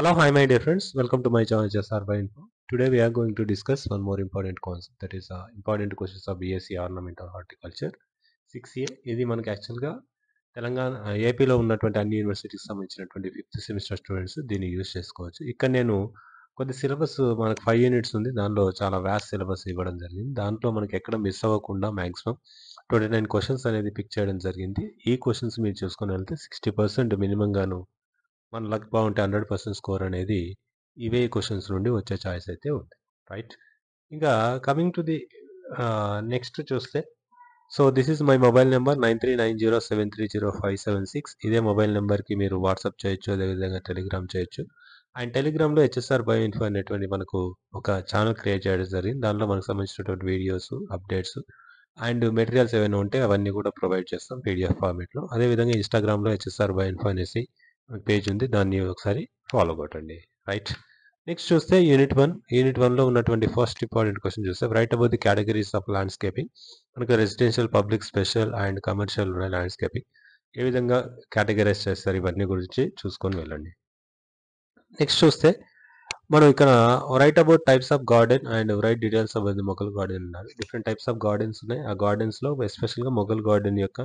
Hello Hello, hi my welcome to my to my channel HSRBI Info. Today we going to discuss one more important important concept is important uh, important questions ornament of horticulture six A ఇది మనకి యాక్చువల్గా తెలంగాణ ఏపీలో ఉన్నటువంటి అన్ని యూనివర్సిటీకి సంబంధించినటువంటి fifth semester students దీన్ని use చేసుకోవచ్చు ఇక్కడ నేను కొద్ది సిలబస్ మనకు ఫైవ్ యూనిట్స్ ఉంది దానిలో చాలా వ్యాస్ సిలబస్ ఇవ్వడం జరిగింది దాంట్లో మనకి ఎక్కడ మిస్ అవ్వకుండా మ్యాక్సిమం ట్వంటీ నైన్ క్వశ్చన్స్ అనేది పిక్ చేయడం జరిగింది ఈ క్వశ్చన్స్ మీరు చూసుకుని వెళ్తే సిక్స్టీ పర్సెంట్ మినిమంగాను మన లక్ బాగుంటే హండ్రెడ్ పర్సెంట్ స్కోర్ అనేది ఇవే క్వశ్చన్స్ నుండి వచ్చే ఛాయిస్ అయితే ఉంది రైట్ ఇంకా కమింగ్ టు ది నెక్స్ట్ చూస్తే so this is my mobile number nine three nine zero seven three zero five seven six ఇదే మొబైల్ నెంబర్కి మీరు వాట్సాప్ చేయొచ్చు అదేవిధంగా టెలిగ్రామ్ చేయొచ్చు అండ్ టెలిగ్రామ్లో హెచ్ఎస్ఆర్ బయో ఇన్ఫో అనేటువంటి మనకు ఒక ఛానల్ క్రియేట్ చేయడం జరిగింది దాంట్లో మనకు సంబంధించినటువంటి వీడియోస్ అప్డేట్స్ అండ్ మెటీరియల్స్ ఏమైనా ఉంటే అవన్నీ కూడా ప్రొవైడ్ చేస్తాం పీడిఎఫ్ ఫార్మేట్లో అదేవిధంగా ఇన్స్టాగ్రామ్లో హెచ్ఎస్ఆర్ బయో ఇన్ఫో అనేసి పేజ్ ఉంది దాన్ని ఒకసారి ఫాలో కొట్టండి రైట్ నెక్స్ట్ చూస్తే యూనిట్ వన్ యూనిట్ వన్లో ఉన్నటువంటి ఫస్ట్ ఇంపార్టెంట్ క్వశ్చన్ చూస్తే right about the categories of landscaping మనకు residential public special and commercial rural landscaping ఏ విధంగా కేటగరైజ్ చేస్తారు ఇవన్నీ గురించి చూసుకొని వెళ్ళండి నెక్స్ట్ చూస్తే మనం ఇక్కడ right about types of garden and right details about the Mughal garden ఉన్నారు డిఫరెంట్ టైప్స్ ఆఫ్ గార్డెన్స్ ఉన్నాయి ఆ గార్డెన్స్లో ఎస్పెషల్గా మొగల్ గార్డెన్ యొక్క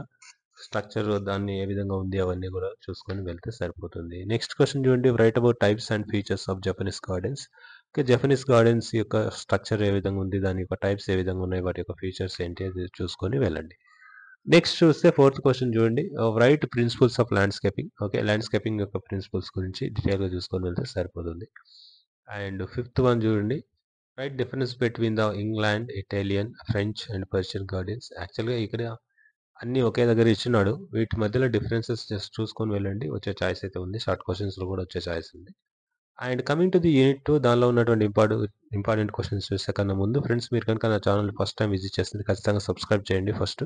స్ట్రక్చర్ దాన్ని ఏ విధంగా ఉంది అవన్నీ కూడా చూసుకొని వెళ్తే సరిపోతుంది నెక్స్ట్ క్వశ్చన్ చూడండి right about types and features of Japanese gardens okay Japanese gardens యొక్క స్ట్రక్చర్ ఏ విధంగా ఉంది దాని యొక్క టైప్స్ ఏ విధంగా ఉన్నాయి వాటి యొక్క ఫీచర్స్ ఏంటి అది చూసుకొని వెళ్ళండి నెక్స్ట్ చూస్తే ఫోర్త్ క్వశ్చన్ చూడండి right principles of landscaping okay landscaping యొక్క ప్రిన్సిపల్స్ గురించి డీటెయిల్గా చూసుకొని వెళ్తే సరిపోతుంది అండ్ ఫిఫ్త్ వన్ చూడండి right difference between the England Italian French and Persian gardens యాక్చువల్గా ఇక్కడ అన్నీ ఒకే దగ్గర ఇచ్చినాడు వీటి మధ్యలో డిఫరెన్సెస్ జస్ట్ చూసుకొని వెళ్ళండి వచ్చే ఛాయిస్ అయితే ఉంది షార్ట్ క్వశ్చన్స్లో కూడా వచ్చే ఛాయిస్ ఉంది and coming to the unit two దానిలో ఉన్నటువంటి ఇంపార్టెంట్ ఇంపార్టెంట్ క్వశ్చన్స్ చూసే కన్నా ముందు ఫ్రెండ్స్ మీరు కనుక నా ఛానల్ ఫస్ట్ టైం విజిట్ చేస్తుంది ఖచ్చితంగా సబ్స్క్రైబ్ చేయండి ఫస్ట్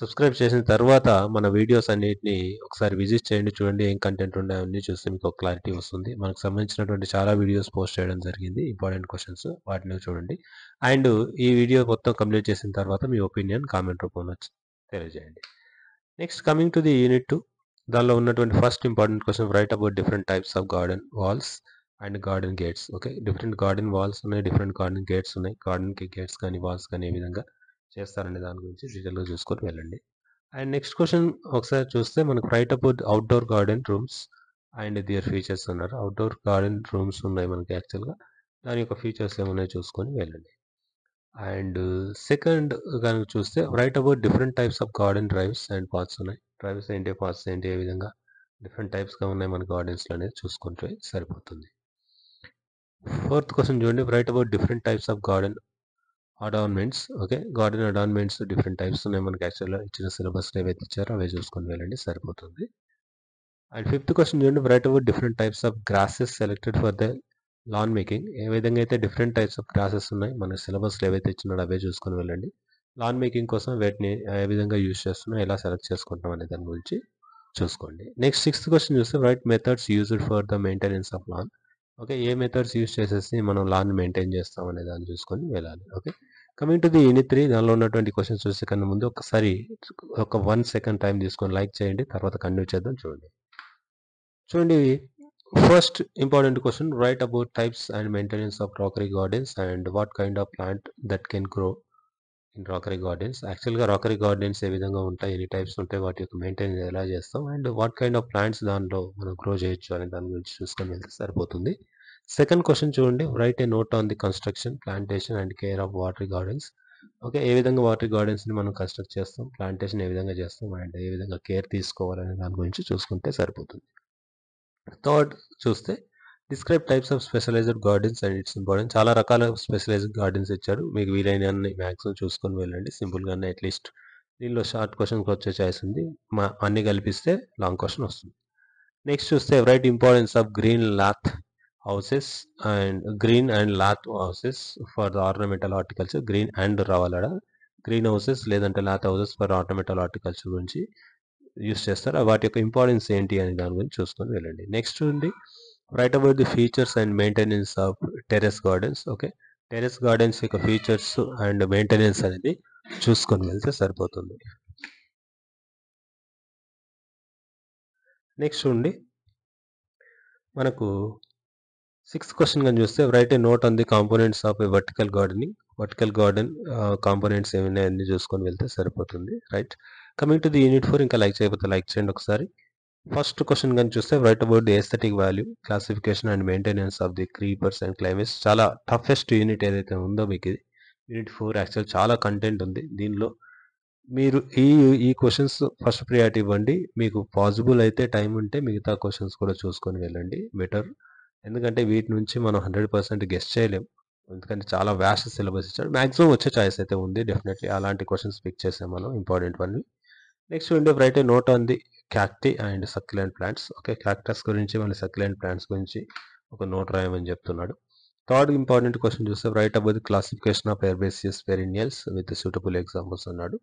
సబ్స్క్రైబ్ చేసిన తర్వాత మన వీడియోస్ అన్నిటిని ఒకసారి విజిట్ చేయండి చూడండి ఏం కంటెంట్ ఉన్నాయో చూస్తే మీకు క్లారిటీ వస్తుంది మనకు సంబంధించినటువంటి చాలా వీడియోస్ పోస్ట్ చేయడం జరిగింది ఇంపార్టెంట్ క్వశ్చన్స్ వాటిని చూడండి అండ్ ఈ వీడియో మొత్తం కంప్లీట్ చేసిన తర్వాత మీ ఒపీనియన్ కామెంట్ రూపంలో తెలియజేయండి next coming to the unit two దానిలో ఉన్నటువంటి first important question right about different types of garden walls and garden gates okay different garden walls ఉన్నాయి డిఫరెంట్ గార్డెన్ గేట్స్ ఉన్నాయి గార్డెన్కి గేట్స్ కానీ వాల్స్ కానీ ఏ విధంగా చేస్తారండి దాని గురించి డీటెయిల్గా చూసుకొని వెళ్ళండి అండ్ నెక్స్ట్ క్వశ్చన్ ఒకసారి చూస్తే మనకు right about outdoor garden rooms and their features ఉన్నారు అవుట్డోర్ గార్డెన్ రూమ్స్ ఉన్నాయి మనకి యాక్చువల్గా దాని యొక్క ఫీచర్స్ ఏమున్నాయో చూసుకొని వెళ్ళండి అండ్ సెకండ్ కనుక చూస్తే right about different types of garden drives and parts ఉన్నాయి డ్రైవ్స్ ఏంటి పార్ట్స్ ఏంటి ఏ విధంగా డిఫరెంట్ టైప్స్గా ఉన్నాయి మన గార్డెన్స్లో అనేది చూసుకుంటే సరిపోతుంది ఫోర్త్ క్వశ్చన్ చూడండి right about different types of garden adornments okay garden adornments different types ఉన్నాయి మనకి యాక్చువల్గా ఇచ్చిన సిలబస్ ఏవైతే ఇచ్చారో అవే చూసుకొని వెళ్ళండి సరిపోతుంది అండ్ ఫిఫ్త్ క్వశ్చన్ చూడండి right about different types of grasses selected for the lawn making ఏ విధంగా అయితే డిఫరెంట్ టైప్స్ ఆఫ్ క్లాసెస్ ఉన్నాయి మన సిలబస్లో ఏవైతే ఇచ్చినాడో అవే చూసుకొని వెళ్ళండి లాన్ మేకింగ్ కోసం వీటిని ఏ విధంగా యూజ్ చేస్తున్నాం ఎలా సెలెక్ట్ చేసుకుంటాం అనే దాని గురించి చూసుకోండి నెక్స్ట్ సిక్స్త్ క్వశ్చన్ చూస్తే right methods used for the maintenance of lawn okay ఏ మెథడ్స్ యూజ్ చేసేసి మనం లాన్ మెయింటైన్ చేస్తాం అనే దాన్ని చూసుకొని వెళ్ళాలి okay coming to the unit three దానిలో ఉన్నటువంటి క్వశ్చన్స్ చూసే కన్నా ముందు ఒకసారి ఒక వన్ సెకండ్ టైం తీసుకొని లైక్ చేయండి తర్వాత కంటిన్యూ చేద్దాం చూడండి చూడండి First important question write about types and maintenance of rockery gardens and what kind of plant that can grow in rockery gardens యాక్చువల్గా రాకరీ గార్డెన్స్ ఏ విధంగా ఉంటాయి ఎన్ని టైప్స్ ఉంటాయి వాటి యొక్క మెయింటైన్ ఎలా చేస్తాం and what kind of plants దానిలో మనం గ్రో చేయొచ్చు అనే దాని గురించి చూసుకొని వెళ్తే సరిపోతుంది సెకండ్ క్వశ్చన్ చూడండి right a note on the construction plantation and care of water gardens okay ఏ విధంగా వాటర్ గార్డెన్స్ని మనం కన్స్ట్రక్ట్ చేస్తాం ప్లాంటేషన్ ఏ విధంగా చేస్తాం అండ్ ఏ విధంగా కేర్ తీసుకోవాలనే దాని గురించి చూసుకుంటే సరిపోతుంది థర్డ్ చూస్తే describe types of specialized gardens and its important చాలా రకాల స్పెషలైజ్డ్ గార్డెన్స్ ఇచ్చారు మీకు వీలైన మ్యాక్సిమం చూసుకొని వెళ్ళండి సింపుల్గానే అట్లీస్ట్ దీనిలో షార్ట్ క్వశ్చన్కి వచ్చే ఛాయిస్ ఉంది మా అన్ని కల్పిస్తే లాంగ్ క్వశ్చన్ వస్తుంది నెక్స్ట్ చూస్తే right importance of green lath houses and green and lath houses for the ornamental horticulture green and రావాలడ గ్రీన్ హౌసెస్ లేదంటే lath houses for ornamental horticulture గురించి యూస్ చేస్తారు వాటి యొక్క ఇంపార్టెన్స్ ఏంటి అని దాని గురించి చూసుకొని వెళ్ళండి నెక్స్ట్ ఉంది right about the features and maintenance of terrace gardens okay terrace gardens యొక్క ఫీచర్స్ అండ్ మెయింటెనెన్స్ అనేది చూసుకొని వెళ్తే సరిపోతుంది నెక్స్ట్ ఉండి మనకు సిక్స్త్ క్వశ్చన్ కానీ చూస్తే right a note on the components of a vertical gardening vertical garden components ఏమైనా అన్ని చూసుకొని వెళ్తే సరిపోతుంది right coming to the unit four ఇంకా లైక్ చేయకపోతే లైక్ చేయండి ఒకసారి ఫస్ట్ క్వశ్చన్ కానీ చూస్తే right about the aesthetic value classification and maintenance of the creepers and climates చాలా టఫెస్ట్ యూనిట్ ఏదైతే ఉందో మీకు ఇది యూనిట్ ఫోర్ యాక్చువల్ చాలా కంటెంట్ ఉంది దీనిలో మీరు ఈ ఈ క్వశ్చన్స్ ఫస్ట్ ప్రియారిటీ ఇవ్వండి మీకు పాసిబుల్ అయితే టైం ఉంటే మిగతా క్వశ్చన్స్ కూడా చూసుకొని వెళ్ళండి బెటర్ ఎందుకంటే వీటి నుంచి మనం హండ్రెడ్ పర్సెంట్ గెస్ట్ చేయలేం ఎందుకంటే చాలా వ్యాస్ట్ సిలబస్ ఇచ్చాడు మాక్సిమం వచ్చే ఛాయిస్ అయితే ఉంది డెఫినెట్లీ అలాంటి క్వశ్చన్స్ పిక్ చేసాం మనం important one next window right note on the cacti and succulent plants okay cactus గురించి మన సక్యులెంట్ ప్లాంట్స్ గురించి ఒక నోట్ రాయమని చెప్తున్నాడు థర్డ్ ఇంపార్టెంట్ క్వశ్చన్ చూస్తే right about classification of herbaceous perennials with suitable examples అన్నాడు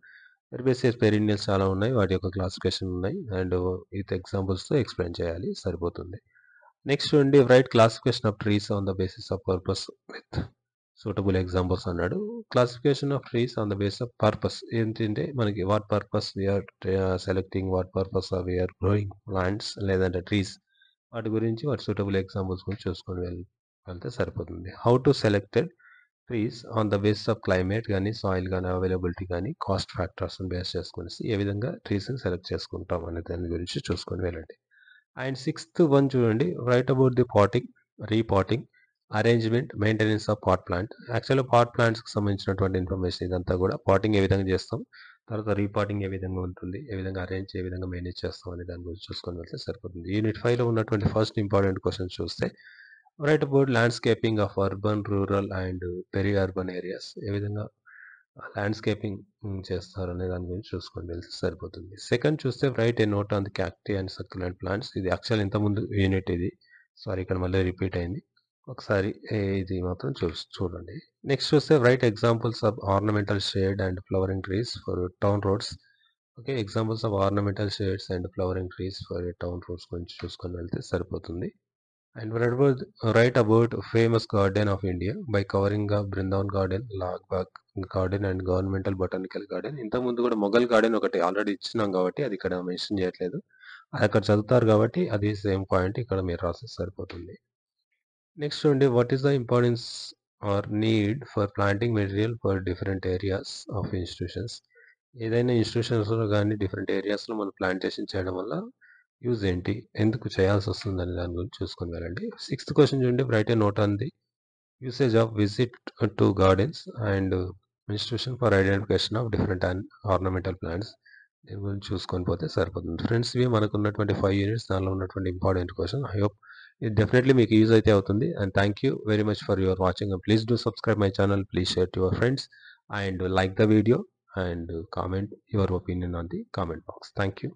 ఎర్బేసియస్ పెరినియల్స్ చాలా ఉన్నాయి వాటి యొక్క క్లాసిఫికేషన్ ఉన్నాయి అండ్ విత్ ఎగ్జాంపుల్స్తో ఎక్స్ప్లెయిన్ చేయాలి సరిపోతుంది నెక్స్ట్ చూడండి right classification of trees on the basis of purpose with suitable examples అన్నాడు classification of trees on the base of purpose ఏంటంటే మనకి what purpose we are selecting what purpose of we are growing plants లేదంటే trees వాటి గురించి వాటి suitable examples గురించి చూసుకొని వెళ్తే సరిపోతుంది how to selected trees on the basis of climate కానీ సాయిల్ కానీ అవైలబిలిటీ కానీ కాస్ట్ ఫ్యాక్టర్స్ని బేస్ చేసుకుని ఏ విధంగా ట్రీస్ని సెలెక్ట్ చేసుకుంటాం అనే దాని గురించి చూసుకొని వెళ్ళండి అండ్ సిక్స్త్ వన్ చూడండి right about the potting repotting arrangement maintenance of pot plant యాక్చువల్గా పాట్ ప్లాంట్స్కి సంబంధించినటువంటి ఇన్ఫర్మేషన్ ఇదంతా కూడా పాటింగ్ ఏ విధంగా చేస్తాం తర్వాత రీపాటింగ్ ఏ విధంగా ఉంటుంది ఏ విధంగా అరేంజ్ ఏ విధంగా మేనేజ్ చేస్తాం అనే దాని గురించి చూసుకొని వెళ్తే సరిపోతుంది యూనిట్ ఫైవ్లో ఉన్నటువంటి ఫస్ట్ ఇంపార్టెంట్ క్వశ్చన్ చూస్తే right about landscaping of urban rural and peri urban areas ఏ విధంగా ల్యాండ్స్కేపింగ్ అనే దాని గురించి చూసుకొని తెలిసి సరిపోతుంది సెకండ్ చూస్తే right a note on the cacti and succulent plants ఇది యాక్చువల్ ఇంతకుముందు యూనిట్ ఇది సారీ ఇక్కడ మళ్ళీ రిపీట్ అయింది ఒకసారి ఇది మాత్రం చూ చూడండి నెక్స్ట్ చూస్తే right examples of ornamental shade and flowering trees for town roads okay examples of ornamental shades and flowering trees for town roads గురించి చూసుకొని వెళ్తే సరిపోతుంది And Venerable write about famous garden of India by covering up Brindavan garden, Lagbag garden and governmental botanical garden ముందు కూడా Mughal garden ఒకటి already ఇచ్చినాం కాబట్టి అది ఇక్కడ మెన్షన్ చేయట్లేదు అది అక్కడ చదువుతారు కాబట్టి అది సేమ్ పాయింట్ ఇక్కడ మీరు రాసి సరిపోతుంది నెక్స్ట్ ఉండి what is the importance or need for planting material for different areas of institutions ఏదైనా ఇన్స్టిట్యూషన్స్లో కానీ డిఫరెంట్ ఏరియాస్లో మనం ప్లాంటేషన్ చేయడం వల్ల యూజ్ ఏంటి ఎందుకు చేయాల్సి వస్తుందని దాని గురించి చూసుకొని వెళ్ళండి సిక్స్త్ క్వశ్చన్ చూడండి right a note on the usage of visit to gardens and institution for identification of different ornamental plants దీని గురించి చూసుకొని పోతే సరిపోతుంది ఫ్రెండ్స్ ఇవి మనకు ఉన్నటువంటి ఫైవ్ యూనిట్స్ దానిలో ఉన్నటువంటి ఇంపార్టెంట్ క్వశ్చన్ ఐ హోప్ ఇది డెఫినెట్లీ మీకు యూజ్ అయితే అవుతుంది and thank you very much for your watching please do subscribe my channel please share to your friends and like the video and comment your opinion on the comment box thank you